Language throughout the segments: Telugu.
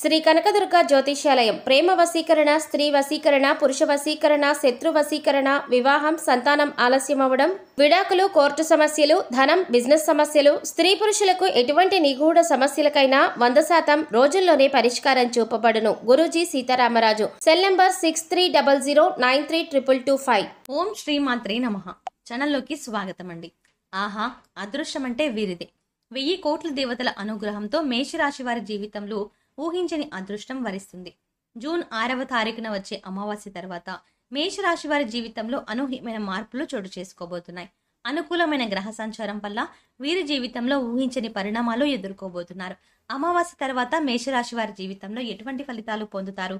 శ్రీ కనకదుర్గ జ్యోతిష్యాలయం ప్రేమ వశీకరణ స్త్రీ వశీకరణ పురుష వశీకరణ శత్రు వశీకరణ వివాహం సంతానం ఆలస్యం అవడం విడాకులు కోర్టు సమస్యలు ధనం బిజినెస్ సమస్యలు స్త్రీ పురుషులకు ఎటువంటి నిగూఢ సమస్యలకైనా వంద శాతం రోజుల్లోనే పరిష్కారం చూపబడును Guruji Sitaramaraju cell number six three double zero nine three triple two five ఓం శ్రీమాత్రే నమ ఛానల్లోకి స్వాగతం అండి ఆహా అదృష్టం అంటే వీరిదే వెయ్యి కోట్ల దేవతల అనుగ్రహంతో మేషరాశి వారి జీవితంలో ఊహించని అదృష్టం వరిస్తుంది జూన్ ఆరవ తారీఖున వచ్చే అమావాస్య తర్వాత మేషరాశి వారి జీవితంలో అనూహ్యమైన మార్పులు చోటు చేసుకోబోతున్నాయి అనుకూలమైన గ్రహ సంచారం వల్ల వీరి జీవితంలో ఊహించని పరిణామాలు ఎదుర్కోబోతున్నారు అమావాస్య తర్వాత మేషరాశి వారి జీవితంలో ఎటువంటి ఫలితాలు పొందుతారు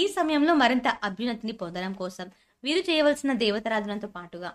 ఈ సమయంలో మరింత అభ్యున్నతిని పొందడం కోసం వీరు చేయవలసిన దేవతారాధనతో పాటుగా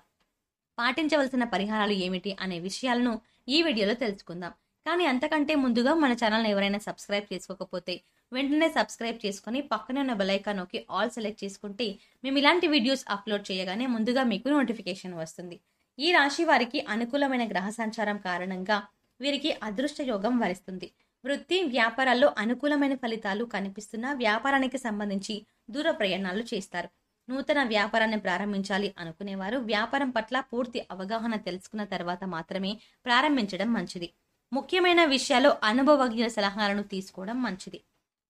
పాటించవలసిన పరిహారాలు ఏమిటి అనే విషయాలను ఈ వీడియోలో తెలుసుకుందాం కానీ అంతకంటే ముందుగా మన ఛానల్ని ఎవరైనా సబ్స్క్రైబ్ చేసుకోకపోతే వెంటనే సబ్స్క్రైబ్ చేసుకొని పక్కనే ఉన్న బెలైకాన్ నొక్కి ఆల్ సెలెక్ట్ చేసుకుంటే మేము ఇలాంటి వీడియోస్ అప్లోడ్ చేయగానే ముందుగా మీకు నోటిఫికేషన్ వస్తుంది ఈ రాశి వారికి అనుకూలమైన గ్రహ సంచారం కారణంగా వీరికి అదృష్ట యోగం వరిస్తుంది వృత్తి వ్యాపారాల్లో అనుకూలమైన ఫలితాలు కనిపిస్తున్న వ్యాపారానికి సంబంధించి దూర ప్రయాణాలు చేస్తారు నూతన వ్యాపారాన్ని ప్రారంభించాలి అనుకునేవారు వ్యాపారం పట్ల పూర్తి అవగాహన తెలుసుకున్న తర్వాత మాత్రమే ప్రారంభించడం మంచిది ముఖ్యమైన విషయాలు అనుభవజ్ఞుల సలహాలను తీసుకోవడం మంచిది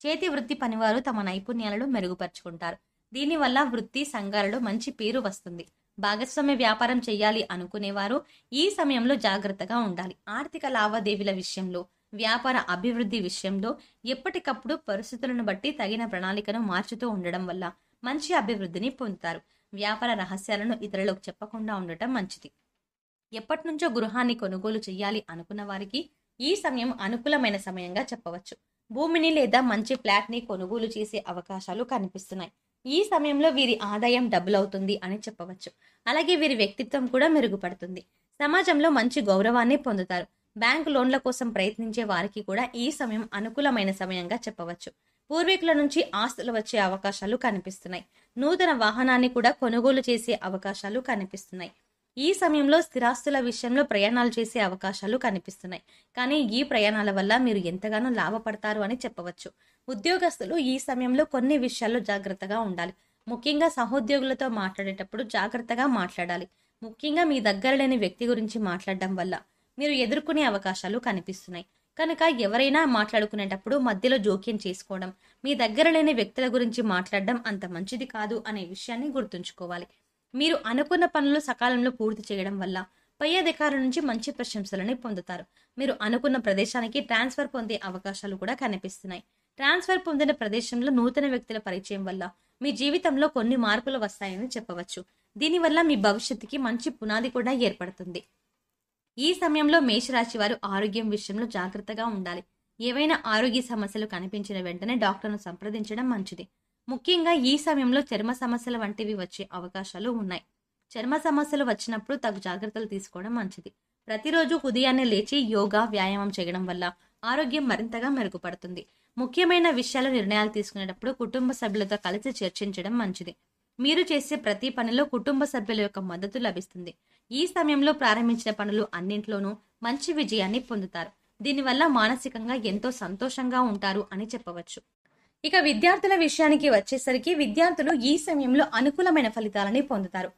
చేతి వృత్తి పనివారు తమ నైపుణ్యాలను మెరుగుపరుచుకుంటారు దీనివల్ల వృత్తి సంఘాలలో మంచి పేరు వస్తుంది భాగస్వామ్య వ్యాపారం చేయాలి అనుకునేవారు ఈ సమయంలో జాగ్రత్తగా ఉండాలి ఆర్థిక లావాదేవీల విషయంలో వ్యాపార అభివృద్ధి విషయంలో ఎప్పటికప్పుడు పరిస్థితులను బట్టి తగిన ప్రణాళికను మార్చుతూ ఉండడం వల్ల మంచి అభివృద్ధిని పొందుతారు వ్యాపార రహస్యాలను ఇతరులకు చెప్పకుండా ఉండటం మంచిది ఎప్పటినుంచో గృహాన్ని కొనుగోలు చేయాలి అనుకున్న వారికి ఈ సమయం అనుకూలమైన సమయంగా చెప్పవచ్చు భూమిని లేదా మంచి ఫ్లాట్ని కొనుగోలు చేసే అవకాశాలు కనిపిస్తున్నాయి ఈ సమయంలో వీరి ఆదాయం డబుల్ అవుతుంది అని చెప్పవచ్చు అలాగే వీరి వ్యక్తిత్వం కూడా మెరుగుపడుతుంది సమాజంలో మంచి గౌరవాన్ని పొందుతారు బ్యాంక్ లోన్ల కోసం ప్రయత్నించే వారికి కూడా ఈ సమయం అనుకూలమైన సమయంగా చెప్పవచ్చు పూర్వీకుల నుంచి ఆస్తులు వచ్చే అవకాశాలు కనిపిస్తున్నాయి నూతన వాహనాన్ని కూడా కొనుగోలు చేసే అవకాశాలు కనిపిస్తున్నాయి ఈ సమయంలో స్థిరాస్తుల విషయంలో ప్రయాణాలు చేసే అవకాశాలు కనిపిస్తున్నాయి కానీ ఈ ప్రయాణాల వల్ల మీరు ఎంతగానో లాభపడతారు అని చెప్పవచ్చు ఉద్యోగస్తులు ఈ సమయంలో కొన్ని విషయాల్లో జాగ్రత్తగా ఉండాలి ముఖ్యంగా సహోద్యోగులతో మాట్లాడేటప్పుడు జాగ్రత్తగా మాట్లాడాలి ముఖ్యంగా మీ దగ్గర లేని వ్యక్తి గురించి మాట్లాడడం వల్ల మీరు ఎదుర్కొనే అవకాశాలు కనిపిస్తున్నాయి కనుక ఎవరైనా మాట్లాడుకునేటప్పుడు మధ్యలో జోక్యం చేసుకోవడం మీ దగ్గర లేని వ్యక్తుల గురించి మాట్లాడడం అంత మంచిది కాదు అనే విషయాన్ని గుర్తుంచుకోవాలి మీరు అనుకున్న పనులు సకాలంలో పూర్తి చేయడం వల్ల పై అధికారుల నుంచి మంచి ప్రశంసలని పొందుతారు మీరు అనుకున్న ప్రదేశానికి ట్రాన్స్ఫర్ పొందే అవకాశాలు కూడా కనిపిస్తున్నాయి ట్రాన్స్ఫర్ పొందిన ప్రదేశంలో నూతన వ్యక్తుల పరిచయం వల్ల మీ జీవితంలో కొన్ని మార్పులు వస్తాయని చెప్పవచ్చు దీనివల్ల మీ భవిష్యత్తుకి మంచి పునాది కూడా ఏర్పడుతుంది ఈ సమయంలో మేషరాశి వారు ఆరోగ్యం విషయంలో జాగ్రత్తగా ఉండాలి ఏవైనా ఆరోగ్య సమస్యలు కనిపించిన వెంటనే డాక్టర్ను సంప్రదించడం మంచిది ముఖ్యంగా ఈ సమయంలో చర్మ సమస్యల వంటివి వచ్చే అవకాశాలు ఉన్నాయి చర్మ సమస్యలు వచ్చినప్పుడు తగు జాగ్రత్తలు తీసుకోవడం మంచిది ప్రతిరోజు ఉదయాన్నే లేచి యోగా వ్యాయామం చేయడం వల్ల ఆరోగ్యం మరింతగా మెరుగుపడుతుంది ముఖ్యమైన విషయాలు నిర్ణయాలు తీసుకునేటప్పుడు కుటుంబ సభ్యులతో కలిసి చర్చించడం మంచిది మీరు చేసే ప్రతి పనిలో కుటుంబ సభ్యుల యొక్క మద్దతు లభిస్తుంది ఈ సమయంలో ప్రారంభించిన పనులు అన్నింట్లోనూ మంచి విజయాన్ని పొందుతారు దీనివల్ల మానసికంగా ఎంతో సంతోషంగా ఉంటారు అని చెప్పవచ్చు ఇక విద్యార్థుల విషయానికి వచ్చేసరికి విద్యార్థులు ఈ సమయంలో అనుకూలమైన ఫలితాలని పొందుతారు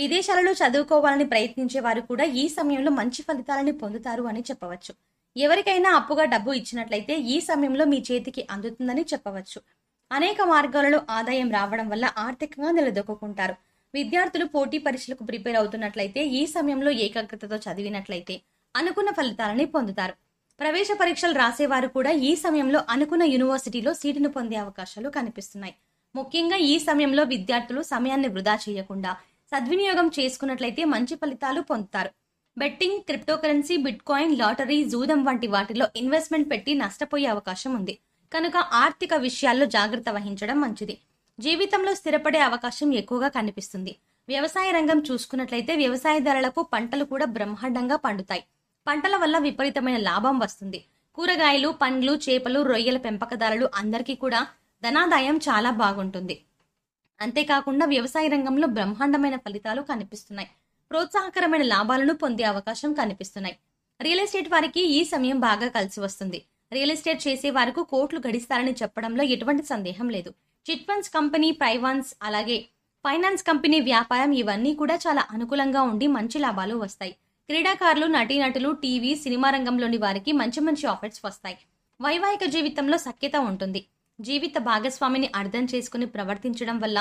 విదేశాలలో చదువుకోవాలని ప్రయత్నించే వారు కూడా ఈ సమయంలో మంచి ఫలితాలని పొందుతారు అని చెప్పవచ్చు ఎవరికైనా అప్పుగా డబ్బు ఇచ్చినట్లయితే ఈ సమయంలో మీ చేతికి అందుతుందని చెప్పవచ్చు అనేక మార్గాలలో ఆదాయం రావడం వల్ల ఆర్థికంగా నిలదొక్కుంటారు విద్యార్థులు పోటీ పరీక్షలకు ప్రిపేర్ అవుతున్నట్లయితే ఈ సమయంలో ఏకాగ్రతతో చదివినట్లయితే అనుకున్న ఫలితాలని పొందుతారు ప్రవేశ పరీక్షలు రాసేవారు కూడా ఈ సమయంలో అనుకున్న యూనివర్సిటీలో సీటును పొందే అవకాశాలు కనిపిస్తున్నాయి ముఖ్యంగా ఈ సమయంలో విద్యార్థులు సమయాన్ని వృధా చేయకుండా సద్వినియోగం చేసుకున్నట్లయితే మంచి ఫలితాలు పొందుతారు బెట్టింగ్ క్రిప్టోకరెన్సీ బిట్కాయిన్ లాటరీ జూదం వంటి వాటిలో ఇన్వెస్ట్మెంట్ పెట్టి నష్టపోయే అవకాశం ఉంది కనుక ఆర్థిక విషయాల్లో జాగ్రత్త వహించడం మంచిది జీవితంలో స్థిరపడే అవకాశం ఎక్కువగా కనిపిస్తుంది వ్యవసాయ రంగం చూసుకున్నట్లయితే వ్యవసాయదారులకు పంటలు కూడా బ్రహ్మాండంగా పండుతాయి పంటల వల్ల విపరీతమైన లాభం వస్తుంది కూరగాయలు పండ్లు చేపలు రొయ్యల పెంపకదారులు అందరికీ కూడా ధనాదాయం చాలా బాగుంటుంది అంతేకాకుండా వ్యవసాయ రంగంలో బ్రహ్మాండమైన ఫలితాలు కనిపిస్తున్నాయి ప్రోత్సాహకరమైన లాభాలను పొందే అవకాశం కనిపిస్తున్నాయి రియల్ ఎస్టేట్ వారికి ఈ సమయం బాగా కలిసి వస్తుంది రియల్ ఎస్టేట్ చేసే వారికి కోట్లు గడిస్తారని చెప్పడంలో ఎటువంటి సందేహం లేదు చిట్ ఫండ్స్ కంపెనీ ప్రైవాన్స్ అలాగే ఫైనాన్స్ కంపెనీ వ్యాపారం ఇవన్నీ కూడా చాలా అనుకూలంగా ఉండి మంచి లాభాలు వస్తాయి క్రీడాకారులు నటీనటులు టీవీ సినిమా రంగంలోని వారికి మంచి మంచి ఆఫర్స్ వస్తాయి వైవాహిక జీవితంలో సఖ్యత ఉంటుంది జీవిత భాగస్వామిని అర్థం చేసుకుని ప్రవర్తించడం వల్ల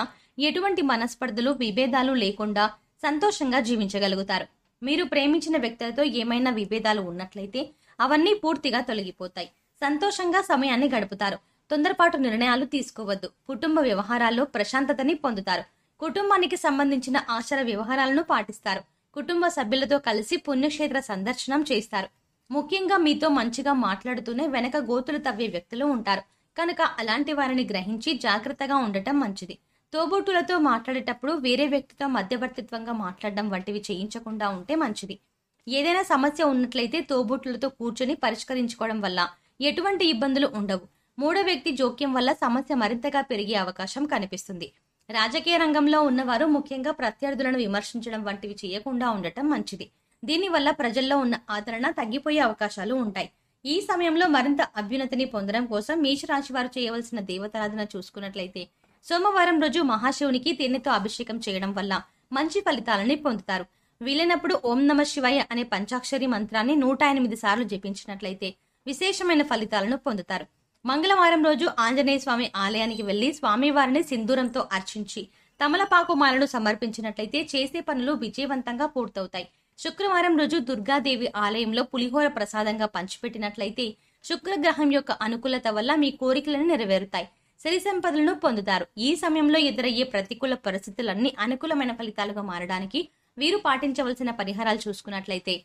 ఎటువంటి మనస్పర్ధలు విభేదాలు లేకుండా సంతోషంగా జీవించగలుగుతారు మీరు ప్రేమించిన వ్యక్తులతో ఏమైనా విభేదాలు ఉన్నట్లయితే అవన్నీ పూర్తిగా తొలగిపోతాయి సంతోషంగా సమయాన్ని గడుపుతారు తొందరపాటు నిర్ణయాలు తీసుకోవద్దు కుటుంబ వ్యవహారాల్లో ప్రశాంతతని పొందుతారు కుటుంబానికి సంబంధించిన ఆచార వ్యవహారాలను పాటిస్తారు కుటుంబ సభ్యులతో కలిసి పుణ్యక్షేత్ర సందర్శనం చేస్తారు ముఖ్యంగా మీతో మంచిగా మాట్లాడుతూనే వెనక గోతులు తవ్వే వ్యక్తులు ఉంటారు కనుక అలాంటి వారిని గ్రహించి జాగ్రత్తగా ఉండటం మంచిది తోబుట్టులతో మాట్లాడేటప్పుడు వేరే వ్యక్తితో మధ్యవర్తిత్వంగా మాట్లాడడం వంటివి చేయించకుండా ఉంటే మంచిది ఏదైనా సమస్య ఉన్నట్లయితే తోబుట్టులతో కూర్చొని పరిష్కరించుకోవడం వల్ల ఎటువంటి ఇబ్బందులు ఉండవు మూడో వ్యక్తి జోక్యం వల్ల సమస్య మరింతగా పెరిగే అవకాశం కనిపిస్తుంది రాజకీయ రంగంలో ఉన్నవారు ముఖ్యంగా ప్రత్యర్థులను విమర్శించడం వంటివి చేయకుండా ఉండటం మంచిది దీనివల్ల ప్రజల్లో ఉన్న ఆదరణ తగ్గిపోయే అవకాశాలు ఉంటాయి ఈ సమయంలో మరింత అభ్యున్నతిని పొందడం కోసం మీషరాశి వారు చేయవలసిన దేవతారాధన చూసుకున్నట్లయితే సోమవారం రోజు మహాశివునికి తేనెతో అభిషేకం చేయడం వల్ల మంచి ఫలితాలని పొందుతారు వీలైనప్పుడు ఓం నమ శివాయ అనే పంచాక్షరి మంత్రాన్ని నూట ఎనిమిది సార్లు జపించినట్లయితే విశేషమైన ఫలితాలను పొందుతారు మంగళవారం రోజు ఆంజనేయ స్వామి ఆలయానికి వెళ్లి స్వామివారిని సింధూరంతో అర్చించి తమలపాకు మాలను సమర్పించినట్లయితే చేసే పనులు విజయవంతంగా పూర్తవుతాయి శుక్రవారం రోజు దుర్గాదేవి ఆలయంలో పులిహోర ప్రసాదంగా పంచిపెట్టినట్లయితే శుక్రగ్రహం యొక్క అనుకూలత వల్ల మీ కోరికలను నెరవేరుతాయి సరి సంపదలను పొందుతారు ఈ సమయంలో ఎదురయ్యే ప్రతికూల పరిస్థితులన్నీ అనుకూలమైన ఫలితాలుగా మారడానికి వీరు పాటించవలసిన పరిహారాలు చూసుకున్నట్లయితే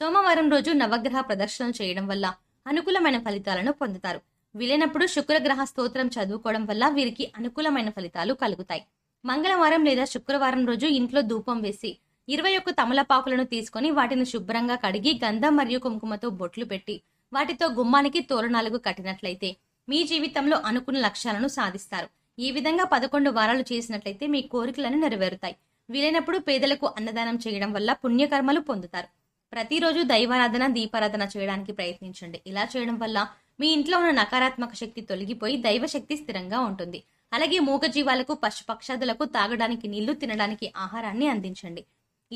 సోమవారం రోజు నవగ్రహ ప్రదర్శనలు చేయడం వల్ల అనుకూలమైన ఫలితాలను పొందుతారు వీలైనప్పుడు శుక్రగ్రహ స్తోత్రం చదువుకోవడం వల్ల వీరికి అనుకూలమైన ఫలితాలు కలుగుతాయి మంగళవారం లేదా శుక్రవారం రోజు ఇంట్లో ధూపం వేసి ఇరవై ఒక్క తమలపాకులను తీసుకొని వాటిని శుభ్రంగా కడిగి గంధం మరియు కుంకుమతో బొట్లు పెట్టి వాటితో గుమ్మానికి తోరణాలకు కట్టినట్లయితే మీ జీవితంలో అనుకున్న లక్ష్యాలను సాధిస్తారు ఈ విధంగా పదకొండు వారాలు చేసినట్లయితే మీ కోరికలను నెరవేరుతాయి వీలైనప్పుడు పేదలకు అన్నదానం చేయడం వల్ల పుణ్యకర్మలు పొందుతారు ప్రతిరోజు దైవారాధన దీపారాధన చేయడానికి ప్రయత్నించండి ఇలా చేయడం వల్ల మీ ఇంట్లో ఉన్న నకారాత్మక శక్తి తొలగిపోయి దైవశక్తి స్థిరంగా ఉంటుంది అలాగే మూగజీవాలకు పశుపక్షాదులకు తాగడానికి నీళ్లు తినడానికి ఆహారాన్ని అందించండి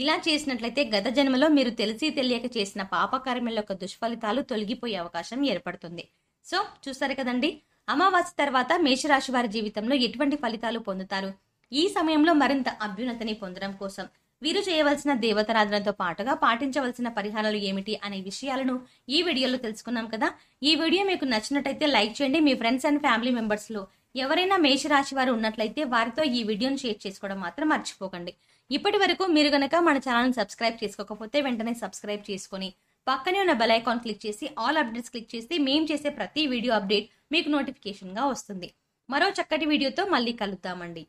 ఇలా చేసినట్లయితే గత జన్మలో మీరు తెలిసి తెలియక చేసిన పాపకర్మల యొక్క దుష్ఫలితాలు తొలగిపోయే అవకాశం ఏర్పడుతుంది సో చూస్తారు కదండి అమావాస్య తర్వాత మేషరాశి వారి జీవితంలో ఎటువంటి ఫలితాలు పొందుతారు ఈ సమయంలో మరింత అభ్యున్నతిని పొందడం కోసం వీరు చేయవలసిన దేవతారాధనతో పాటుగా పాటించవలసిన పరిహారాలు ఏమిటి అనే విషయాలను ఈ వీడియోలో తెలుసుకున్నాం కదా ఈ వీడియో మీకు నచ్చినట్టయితే లైక్ చేయండి మీ ఫ్రెండ్స్ అండ్ ఫ్యామిలీ మెంబర్స్లో ఎవరైనా మేషరాశి వారు ఉన్నట్లయితే వారితో ఈ వీడియోను షేర్ చేసుకోవడం మాత్రం మర్చిపోకండి ఇప్పటి వరకు మీరు గనక మన ఛానల్ని సబ్స్క్రైబ్ చేసుకోకపోతే వెంటనే సబ్స్క్రైబ్ చేసుకొని పక్కనే ఉన్న బెల్ ఐకాన్ క్లిక్ చేసి ఆల్ అప్డేట్స్ క్లిక్ చేస్తే మేము చేసే ప్రతి వీడియో అప్డేట్ మీకు నోటిఫికేషన్గా వస్తుంది మరో చక్కటి వీడియోతో మళ్ళీ కలుద్దామండి